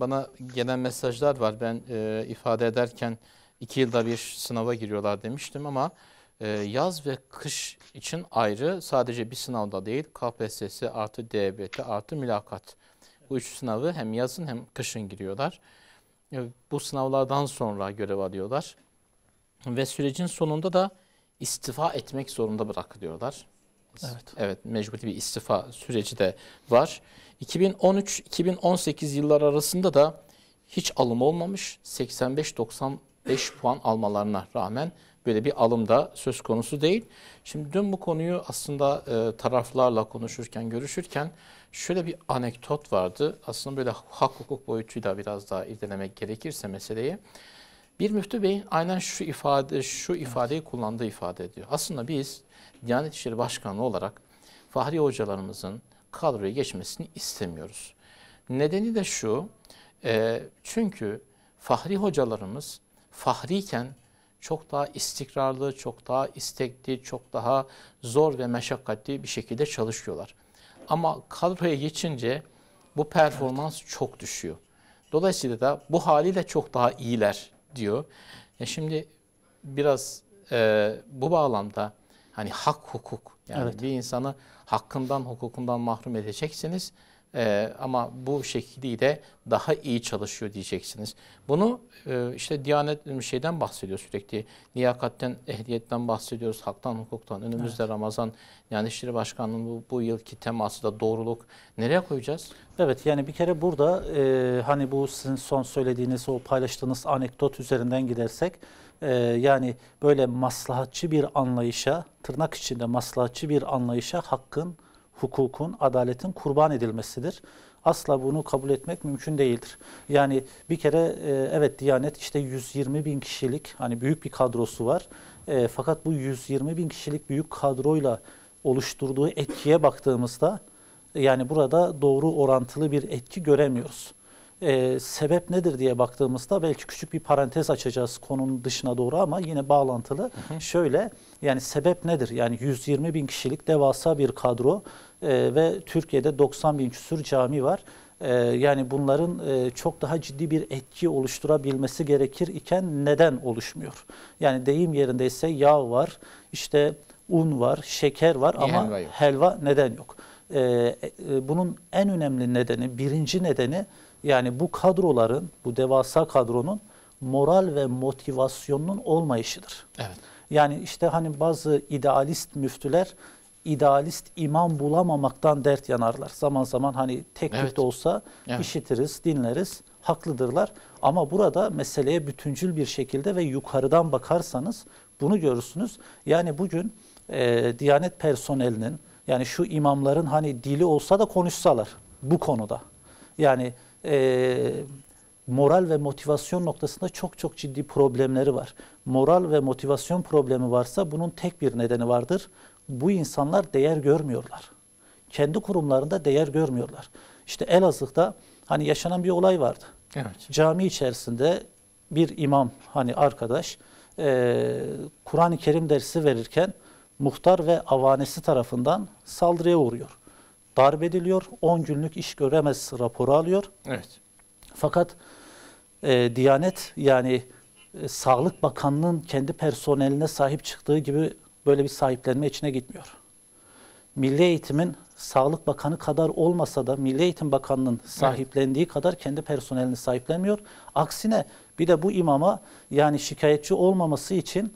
bana gelen mesajlar var. Ben e, ifade ederken iki yılda bir sınava giriyorlar demiştim ama e, yaz ve kış için ayrı sadece bir sınavda değil KPSS artı DBT artı mülakat. Bu üç sınavı hem yazın hem kışın giriyorlar. E, bu sınavlardan sonra görev alıyorlar. Ve sürecin sonunda da istifa etmek zorunda bırakılıyorlar. Evet. Evet mecburi bir istifa süreci de var. 2013-2018 yıllar arasında da hiç alım olmamış. 85-95 puan almalarına rağmen böyle bir alım da söz konusu değil. Şimdi dün bu konuyu aslında e, taraflarla konuşurken, görüşürken şöyle bir anekdot vardı. Aslında böyle hak hukuk boyutuyla biraz daha irdelemek gerekirse meseleyi. Bir müftü Bey aynen şu ifade şu ifadeyi evet. kullandığı ifade ediyor. Aslında biz Diyanet İşleri Başkanı olarak Fahri hocalarımızın kadroya geçmesini istemiyoruz. Nedeni de şu, e, çünkü fahri hocalarımız fahriyken çok daha istikrarlı, çok daha istekli, çok daha zor ve meşakkatli bir şekilde çalışıyorlar. Ama kadroya geçince bu performans evet. çok düşüyor. Dolayısıyla da bu haliyle çok daha iyiler diyor. Ya e, şimdi biraz e, bu bağlamda hani hak hukuk yani evet. bir insanı hakkından, hukukundan mahrum edeceksiniz. Ee, ama bu şekliyle daha iyi çalışıyor diyeceksiniz. Bunu e, işte Diyanet şeyden bahsediyor sürekli. niyakatten, ehliyetten bahsediyoruz. Haktan, hukuktan. Önümüzde evet. Ramazan. Yani İşleri Başkanı'nın bu, bu yılki teması da doğruluk. Nereye koyacağız? Evet yani bir kere burada e, hani bu sizin son söylediğiniz o paylaştığınız anekdot üzerinden gidersek e, yani böyle maslahatçı bir anlayışa, tırnak içinde maslahatçı bir anlayışa hakkın, hukukun, adaletin kurban edilmesidir. Asla bunu kabul etmek mümkün değildir. Yani bir kere e, evet Diyanet işte 120 bin kişilik hani büyük bir kadrosu var. E, fakat bu 120 bin kişilik büyük kadroyla oluşturduğu etkiye baktığımızda yani burada doğru orantılı bir etki göremiyoruz e, sebep nedir diye baktığımızda belki küçük bir parantez açacağız konunun dışına doğru ama yine bağlantılı. Hı hı. Şöyle yani sebep nedir? Yani 120 bin kişilik devasa bir kadro e, ve Türkiye'de 90 bin küsur cami var. E, yani bunların e, çok daha ciddi bir etki oluşturabilmesi gerekir iken neden oluşmuyor? Yani deyim yerindeyse yağ var, işte un var, şeker var ama helva, helva neden yok? E, e, bunun en önemli nedeni, birinci nedeni yani bu kadroların, bu devasa kadronun moral ve motivasyonunun olmayışıdır. Evet. Yani işte hani bazı idealist müftüler idealist imam bulamamaktan dert yanarlar. Zaman zaman hani tek evet. olsa evet. işitiriz, dinleriz, haklıdırlar. Ama burada meseleye bütüncül bir şekilde ve yukarıdan bakarsanız bunu görürsünüz. Yani bugün e, Diyanet personelinin yani şu imamların hani dili olsa da konuşsalar bu konuda. Yani e, moral ve motivasyon noktasında çok çok ciddi problemleri var. Moral ve motivasyon problemi varsa bunun tek bir nedeni vardır. Bu insanlar değer görmüyorlar. Kendi kurumlarında değer görmüyorlar. İşte Elazığ'da hani yaşanan bir olay vardı. Evet. Cami içerisinde bir imam hani arkadaş e, Kur'an-ı Kerim dersi verirken muhtar ve avanesi tarafından saldırıya uğruyor darp ediliyor. 10 günlük iş göremez raporu alıyor. Evet. Fakat e, Diyanet yani e, Sağlık Bakanlığı'nın kendi personeline sahip çıktığı gibi böyle bir sahiplenme içine gitmiyor. Milli Eğitim'in Sağlık Bakanı kadar olmasa da Milli Eğitim Bakanlığı'nın sahiplendiği evet. kadar kendi personelini sahiplenmiyor. Aksine bir de bu imama yani şikayetçi olmaması için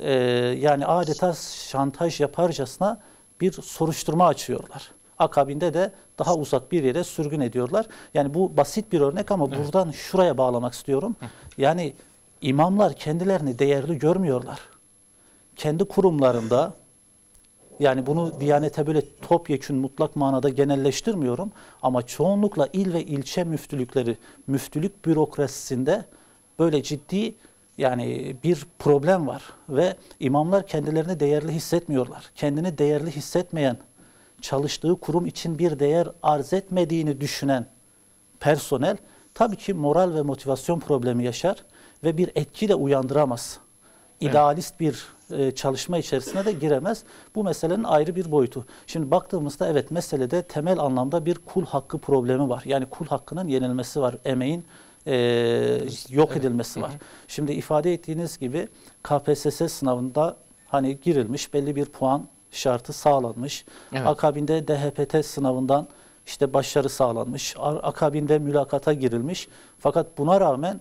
e, yani adeta şantaj yaparcasına bir soruşturma açıyorlar akabinde de daha uzak bir yere sürgün ediyorlar. Yani bu basit bir örnek ama evet. buradan şuraya bağlamak istiyorum. Yani imamlar kendilerini değerli görmüyorlar. Kendi kurumlarında yani bunu Diyanet'e böyle topyekün mutlak manada genelleştirmiyorum ama çoğunlukla il ve ilçe müftülükleri, müftülük bürokrasisinde böyle ciddi yani bir problem var ve imamlar kendilerini değerli hissetmiyorlar. Kendini değerli hissetmeyen çalıştığı kurum için bir değer arz etmediğini düşünen personel tabii ki moral ve motivasyon problemi yaşar ve bir etki de uyandıramaz. İdealist evet. bir e, çalışma içerisine de giremez. Bu meselenin ayrı bir boyutu. Şimdi baktığımızda evet meselede temel anlamda bir kul hakkı problemi var. Yani kul hakkının yenilmesi var, emeğin e, yok edilmesi var. Şimdi ifade ettiğiniz gibi KPSS sınavında hani girilmiş belli bir puan şartı sağlanmış. Evet. Akabinde DHPT sınavından işte başarı sağlanmış. Akabinde mülakata girilmiş. Fakat buna rağmen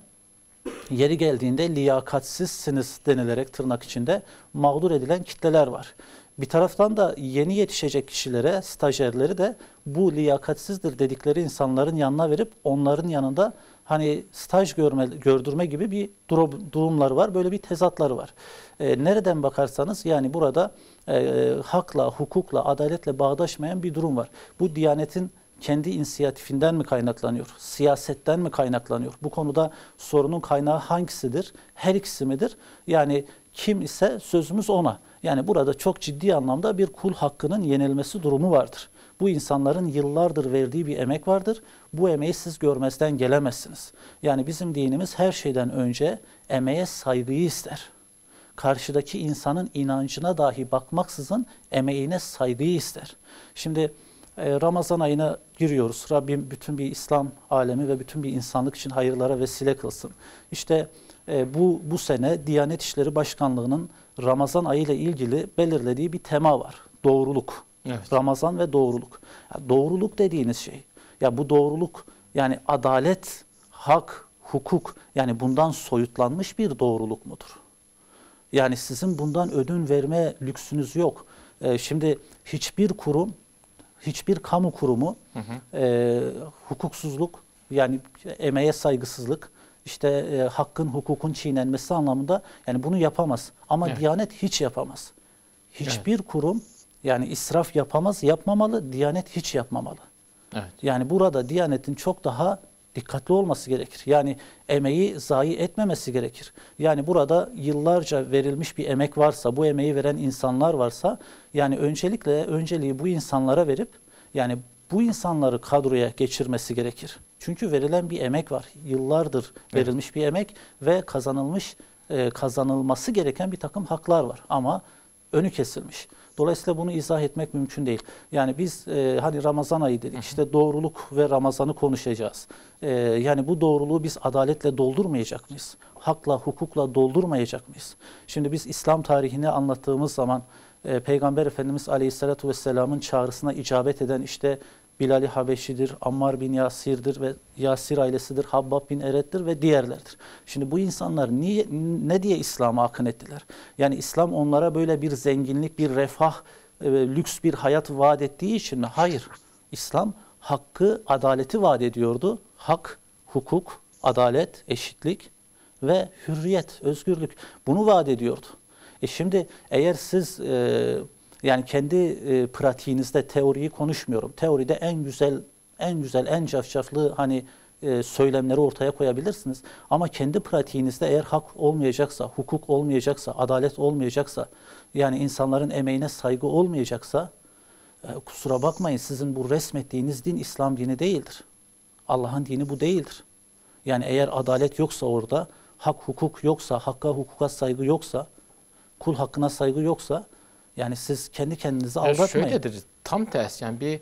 yeri geldiğinde liyakatsizsiniz denilerek tırnak içinde mağdur edilen kitleler var. Bir taraftan da yeni yetişecek kişilere, stajyerleri de bu liyakatsizdir dedikleri insanların yanına verip onların yanında hani staj görme, gördürme gibi bir durumlar var. Böyle bir tezatları var. E, nereden bakarsanız yani burada e, e, hakla, hukukla, adaletle bağdaşmayan bir durum var. Bu Diyanet'in kendi inisiyatifinden mi kaynaklanıyor? Siyasetten mi kaynaklanıyor? Bu konuda sorunun kaynağı hangisidir? Her ikisi midir? Yani kim ise sözümüz ona. Yani burada çok ciddi anlamda bir kul hakkının yenilmesi durumu vardır. Bu insanların yıllardır verdiği bir emek vardır. Bu emeği siz görmezden gelemezsiniz. Yani bizim dinimiz her şeyden önce emeğe saygıyı ister karşıdaki insanın inancına dahi bakmaksızın emeğine saygıyı ister. Şimdi e, Ramazan ayına giriyoruz. Rabbim bütün bir İslam alemi ve bütün bir insanlık için hayırlara vesile kılsın. İşte e, bu bu sene Diyanet İşleri Başkanlığı'nın Ramazan ayı ile ilgili belirlediği bir tema var. Doğruluk. Evet. Ramazan ve doğruluk. Ya doğruluk dediğiniz şey. Ya bu doğruluk yani adalet, hak, hukuk yani bundan soyutlanmış bir doğruluk mudur? Yani sizin bundan ödün verme lüksünüz yok. E, şimdi hiçbir kurum, hiçbir kamu kurumu hı hı. E, hukuksuzluk, yani emeğe saygısızlık, işte e, hakkın, hukukun çiğnenmesi anlamında yani bunu yapamaz. Ama evet. Diyanet hiç yapamaz. Hiçbir evet. kurum yani israf yapamaz, yapmamalı. Diyanet hiç yapmamalı. Evet. Yani burada Diyanet'in çok daha dikkatli olması gerekir. Yani emeği zayi etmemesi gerekir. Yani burada yıllarca verilmiş bir emek varsa, bu emeği veren insanlar varsa yani öncelikle önceliği bu insanlara verip yani bu insanları kadroya geçirmesi gerekir. Çünkü verilen bir emek var. Yıllardır verilmiş evet. bir emek ve kazanılmış e, kazanılması gereken bir takım haklar var ama önü kesilmiş. Dolayısıyla bunu izah etmek mümkün değil. Yani biz e, hani Ramazan ayı dedik işte doğruluk ve Ramazan'ı konuşacağız. E, yani bu doğruluğu biz adaletle doldurmayacak mıyız? Hakla, hukukla doldurmayacak mıyız? Şimdi biz İslam tarihini anlattığımız zaman e, Peygamber Efendimiz Aleyhisselatü Vesselam'ın çağrısına icabet eden işte Bilal-i Habeşi'dir, Ammar bin Yasir'dir ve Yasir ailesidir, Habbab bin Eret'tir ve diğerlerdir. Şimdi bu insanlar niye, ne diye İslam'a akın ettiler? Yani İslam onlara böyle bir zenginlik, bir refah, e, lüks bir hayat vaat ettiği için hayır. İslam hakkı, adaleti vaat ediyordu. Hak, hukuk, adalet, eşitlik ve hürriyet, özgürlük bunu vaat ediyordu. E şimdi eğer siz e, yani kendi e, pratiğinizde teoriyi konuşmuyorum. Teoride en güzel, en güzel, en cafcaflı hani e, söylemleri ortaya koyabilirsiniz. Ama kendi pratiğinizde eğer hak olmayacaksa, hukuk olmayacaksa, adalet olmayacaksa, yani insanların emeğine saygı olmayacaksa, e, kusura bakmayın sizin bu resmettiğiniz din İslam dini değildir. Allah'ın dini bu değildir. Yani eğer adalet yoksa orada, hak hukuk yoksa, hakka hukuka saygı yoksa, kul hakkına saygı yoksa, yani siz kendi kendinizi ya aldatmayın. Şöyledir tam tersi yani bir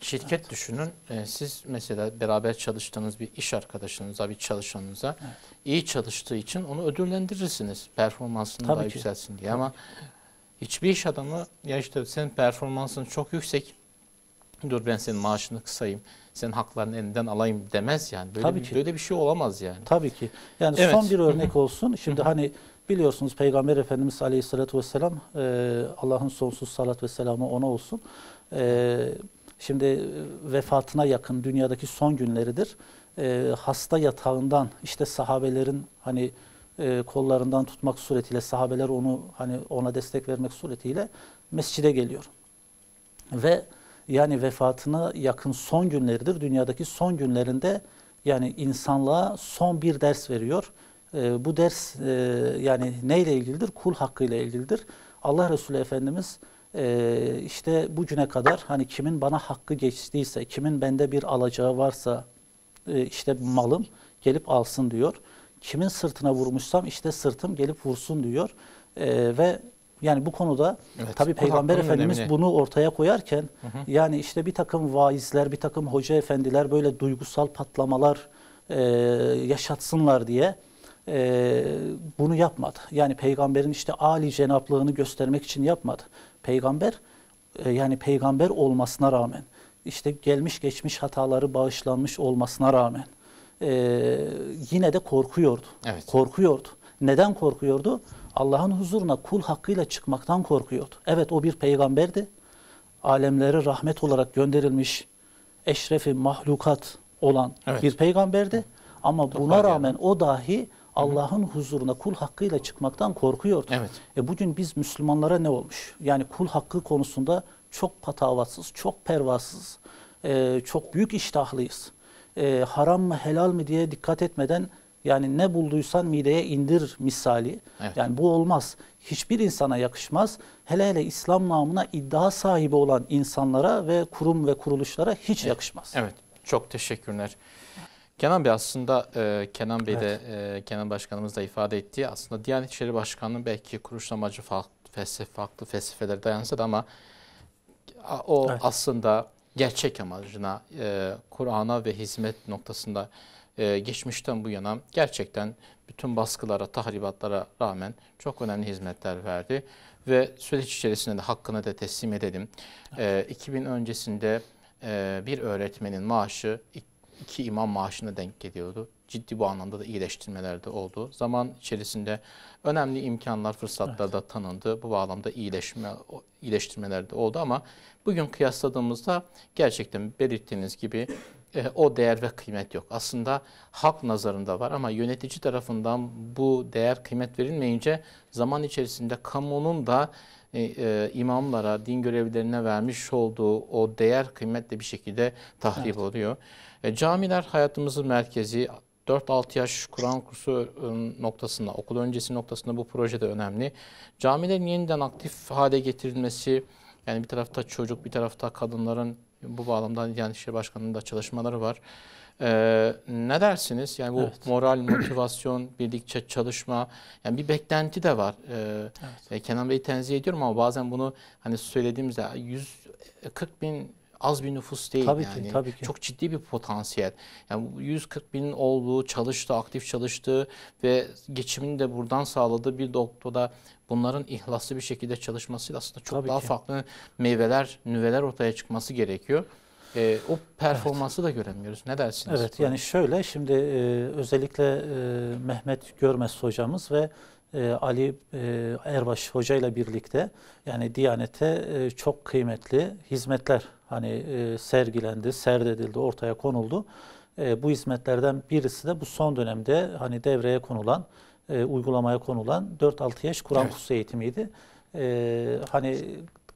şirket evet. düşünün. E, siz mesela beraber çalıştığınız bir iş arkadaşınıza, bir çalışanınıza evet. iyi çalıştığı için onu ödüllendirirsiniz. Performansını Tabii daha ki. yükselsin diye ama hiçbir iş adamı ya işte senin performansın çok yüksek. Dur ben senin maaşını kısayım. Senin haklarını elinden alayım demez yani. Böyle Tabii bir, ki. böyle bir şey olamaz yani. Tabii ki. Yani evet. son bir örnek olsun. Şimdi hani Biliyorsunuz Peygamber Efendimiz Aleyhisselatü Vesselam e, Allah'ın sonsuz salat ve selamı ona olsun. E, şimdi vefatına yakın dünyadaki son günleridir. E, hasta yatağından işte sahabelerin hani e, kollarından tutmak suretiyle sahabeler onu hani ona destek vermek suretiyle mescide geliyor. Ve yani vefatına yakın son günleridir. Dünyadaki son günlerinde yani insanlığa son bir ders veriyor. E, bu ders e, yani neyle ilgilidir? Kul hakkıyla ilgilidir. Allah Resulü Efendimiz e, işte bugüne kadar hani kimin bana hakkı geçtiyse, kimin bende bir alacağı varsa e, işte malım gelip alsın diyor. Kimin sırtına vurmuşsam işte sırtım gelip vursun diyor. E, ve yani bu konuda evet, tabii Peygamber Efendimiz önemli. bunu ortaya koyarken hı hı. yani işte bir takım vaizler, bir takım hoca efendiler böyle duygusal patlamalar e, yaşatsınlar diye e, bunu yapmadı. Yani peygamberin işte Ali cenaplığını göstermek için yapmadı. Peygamber e, yani peygamber olmasına rağmen işte gelmiş geçmiş hataları bağışlanmış olmasına rağmen e, yine de korkuyordu. Evet. Korkuyordu. Neden korkuyordu? Allah'ın huzuruna kul hakkıyla çıkmaktan korkuyordu. Evet o bir peygamberdi. Alemlere rahmet olarak gönderilmiş eşrefi mahlukat olan evet. bir peygamberdi. Ama Toplar buna rağmen yani. o dahi Allah'ın huzuruna kul hakkıyla çıkmaktan korkuyordu. Evet. E bugün biz Müslümanlara ne olmuş? Yani kul hakkı konusunda çok patavatsız, çok pervasız, e, çok büyük iştahlıyız. E, haram mı helal mi diye dikkat etmeden yani ne bulduysan mideye indir misali. Evet. Yani bu olmaz. Hiçbir insana yakışmaz. Hele hele İslam namına iddia sahibi olan insanlara ve kurum ve kuruluşlara hiç evet. yakışmaz. Evet. Çok teşekkürler. Kenan Bey aslında e, Kenan Bey de evet. e, Kenan Başkanımız da ifade ettiği aslında Diyanet İşleri Başkanı'nın belki kuruşlamacı farklı, felsefe, farklı felsefelere dayansa da ama o evet. aslında gerçek amacına, e, Kur'an'a ve hizmet noktasında e, geçmişten bu yana gerçekten bütün baskılara, tahribatlara rağmen çok önemli hizmetler verdi. Ve süreç içerisinde de hakkını da teslim edelim. Evet. E, 2000 öncesinde e, bir öğretmenin maaşı iki imam maaşına denk geliyordu. Ciddi bu anlamda da iyileştirmeler de oldu. Zaman içerisinde önemli imkanlar, fırsatlar evet. da tanındı. Bu bağlamda iyileşme, iyileştirmeler de oldu ama bugün kıyasladığımızda gerçekten belirttiğiniz gibi e, o değer ve kıymet yok. Aslında halk nazarında var ama yönetici tarafından bu değer kıymet verilmeyince zaman içerisinde kamunun da e, e, imamlara, din görevlilerine vermiş olduğu o değer kıymetle bir şekilde tahrip evet. oluyor. E, camiler hayatımızın merkezi. 4-6 yaş Kur'an kursu e, noktasında, okul öncesi noktasında bu proje de önemli. Camilerin yeniden aktif hale getirilmesi, yani bir tarafta çocuk, bir tarafta kadınların bu bağlamda Diyanet İşleri Başkanı'nın da çalışmaları var. Ee, ne dersiniz? Yani bu evet. moral, motivasyon, birlikte çalışma, yani bir beklenti de var. Ee, evet. E, Kenan Bey'i tenzih ediyorum ama bazen bunu hani söylediğimizde 140 bin az bir nüfus değil tabii yani. Ki, tabii ki. Çok ciddi bir potansiyel. Yani 140 binin olduğu, çalıştı, aktif çalıştı ve geçimini de buradan sağladı bir noktada bunların ihlaslı bir şekilde çalışmasıyla aslında çok tabii daha ki. farklı meyveler, nüveler ortaya çıkması gerekiyor. E, o performansı evet. da göremiyoruz. Ne dersiniz? Evet yani şöyle şimdi e, özellikle e, Mehmet Görmez hocamız ve e, Ali e, Erbaş hocayla birlikte yani Diyanet'e e, çok kıymetli hizmetler hani e, sergilendi, serdedildi, ortaya konuldu. E, bu hizmetlerden birisi de bu son dönemde hani devreye konulan, e, uygulamaya konulan 4-6 yaş Kur'an evet. kursu eğitimiydi. E, hani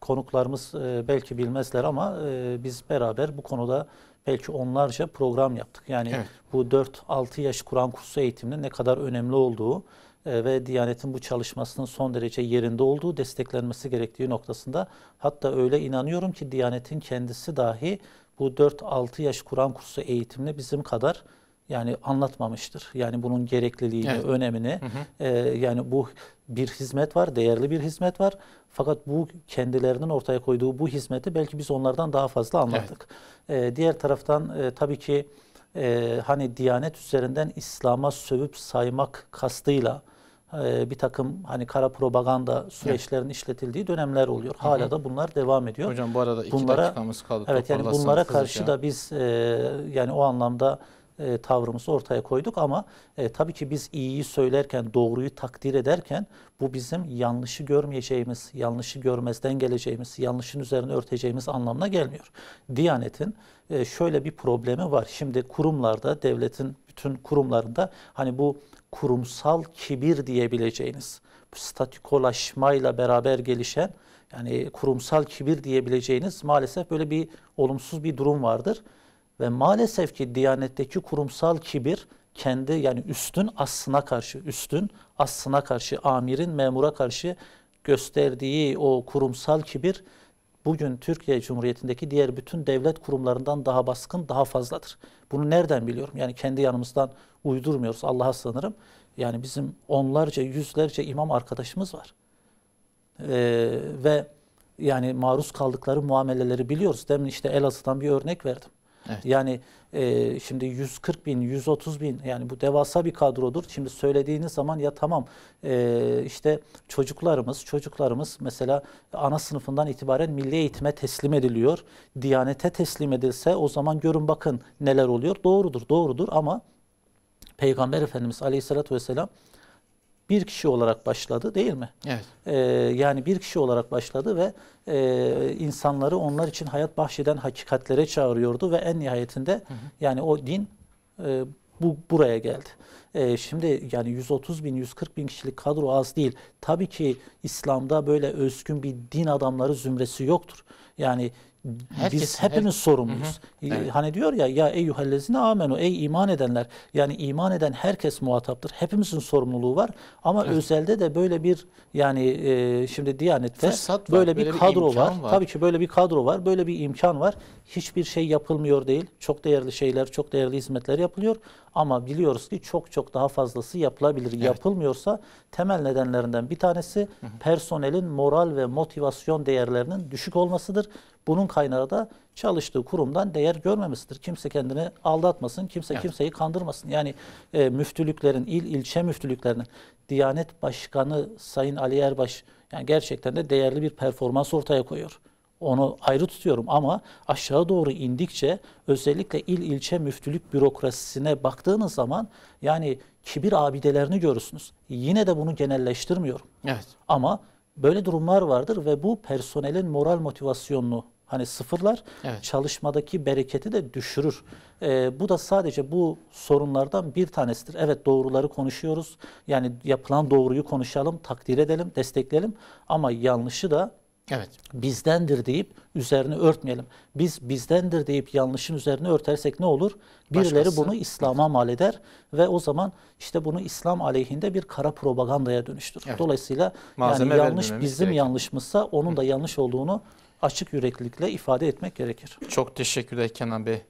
konuklarımız e, belki bilmezler ama e, biz beraber bu konuda belki onlarca program yaptık. Yani evet. bu 4-6 yaş Kur'an kursu eğitiminin ne kadar önemli olduğu, ee, ve Diyanet'in bu çalışmasının son derece yerinde olduğu desteklenmesi gerektiği noktasında hatta öyle inanıyorum ki Diyanet'in kendisi dahi bu 4-6 yaş Kur'an kursu eğitimini bizim kadar yani anlatmamıştır. Yani bunun gerekliliğini, evet. önemini hı hı. E, yani bu bir hizmet var, değerli bir hizmet var. Fakat bu kendilerinin ortaya koyduğu bu hizmeti belki biz onlardan daha fazla anladık. Evet. E, diğer taraftan e, tabii ki e, hani Diyanet üzerinden İslam'a sövüp saymak kastıyla ee, bir takım hani kara propaganda süreçlerinin işletildiği dönemler oluyor. Hala hı hı. da bunlar devam ediyor. Hocam bu arada iki bunlara, dakikamız kaldı. Evet yani bunlara karşı da biz e, yani o anlamda e, tavrımızı ortaya koyduk ama e, tabii ki biz iyiyi söylerken, doğruyu takdir ederken bu bizim yanlışı görmeyeceğimiz, yanlışı görmezden geleceğimiz, yanlışın üzerine örteceğimiz anlamına gelmiyor. Diyanet'in e, şöyle bir problemi var. Şimdi kurumlarda devletin bütün kurumlarında hani bu kurumsal kibir diyebileceğiniz statikolaşmayla beraber gelişen yani kurumsal kibir diyebileceğiniz maalesef böyle bir olumsuz bir durum vardır. Ve maalesef ki Diyanet'teki kurumsal kibir kendi yani üstün aslına karşı, üstün aslına karşı, amirin memura karşı gösterdiği o kurumsal kibir bugün Türkiye Cumhuriyeti'ndeki diğer bütün devlet kurumlarından daha baskın, daha fazladır. Bunu nereden biliyorum? Yani kendi yanımızdan uydurmuyoruz. Allah'a sığınırım. Yani bizim onlarca, yüzlerce imam arkadaşımız var. Ee, ve yani maruz kaldıkları muameleleri biliyoruz. Demin işte Elazığ'dan bir örnek verdim. Evet. Yani e, şimdi 140 bin, 130 bin yani bu devasa bir kadrodur. Şimdi söylediğiniz zaman ya tamam e, işte çocuklarımız, çocuklarımız mesela ana sınıfından itibaren milli eğitime teslim ediliyor. Diyanete teslim edilse o zaman görün bakın neler oluyor. Doğrudur, doğrudur ama Peygamber Efendimiz Aleyhisselatü Vesselam bir kişi olarak başladı değil mi? Evet. Ee, yani bir kişi olarak başladı ve e, insanları onlar için hayat bahşeden hakikatlere çağırıyordu ve en nihayetinde hı hı. yani o din e, bu buraya geldi. E, şimdi yani 130 bin 140 bin kişilik kadro az değil. Tabii ki İslam'da böyle özgün bir din adamları zümresi yoktur. Yani Herkes, biz hepimiz her... sorumluyuz. Hı Evet. Hani diyor ya ya eyyühellezine amenu ey iman edenler. Yani iman eden herkes muhataptır. Hepimizin sorumluluğu var ama evet. özelde de böyle bir yani e, şimdi Diyanet'te var, böyle, böyle bir kadro bir var. var. Tabii ki böyle bir kadro var. Böyle bir imkan var hiçbir şey yapılmıyor değil. Çok değerli şeyler, çok değerli hizmetler yapılıyor. Ama biliyoruz ki çok çok daha fazlası yapılabilir. Evet. Yapılmıyorsa temel nedenlerinden bir tanesi hı hı. personelin moral ve motivasyon değerlerinin düşük olmasıdır. Bunun kaynağı da çalıştığı kurumdan değer görmemesidir. Kimse kendini aldatmasın, kimse evet. kimseyi kandırmasın. Yani e, müftülüklerin, il ilçe müftülüklerinin, Diyanet Başkanı Sayın Ali Erbaş yani gerçekten de değerli bir performans ortaya koyuyor onu ayrı tutuyorum ama aşağı doğru indikçe özellikle il ilçe müftülük bürokrasisine baktığınız zaman yani kibir abidelerini görürsünüz. Yine de bunu genelleştirmiyorum. Evet. Ama böyle durumlar vardır ve bu personelin moral motivasyonunu hani sıfırlar evet. çalışmadaki bereketi de düşürür. Ee, bu da sadece bu sorunlardan bir tanesidir. Evet doğruları konuşuyoruz. Yani yapılan doğruyu konuşalım, takdir edelim, destekleyelim ama yanlışı da Evet. Bizdendir deyip üzerine örtmeyelim. Biz bizdendir deyip yanlışın üzerine örtersek ne olur? Birileri Başkası. bunu İslam'a mal eder ve o zaman işte bunu İslam aleyhinde bir kara propagandaya dönüştür. Evet. Dolayısıyla Malzeme yani yanlış bizim gerek. yanlışımızsa onun da yanlış olduğunu açık yüreklilikle ifade etmek gerekir. Çok teşekkürler Kenan Bey.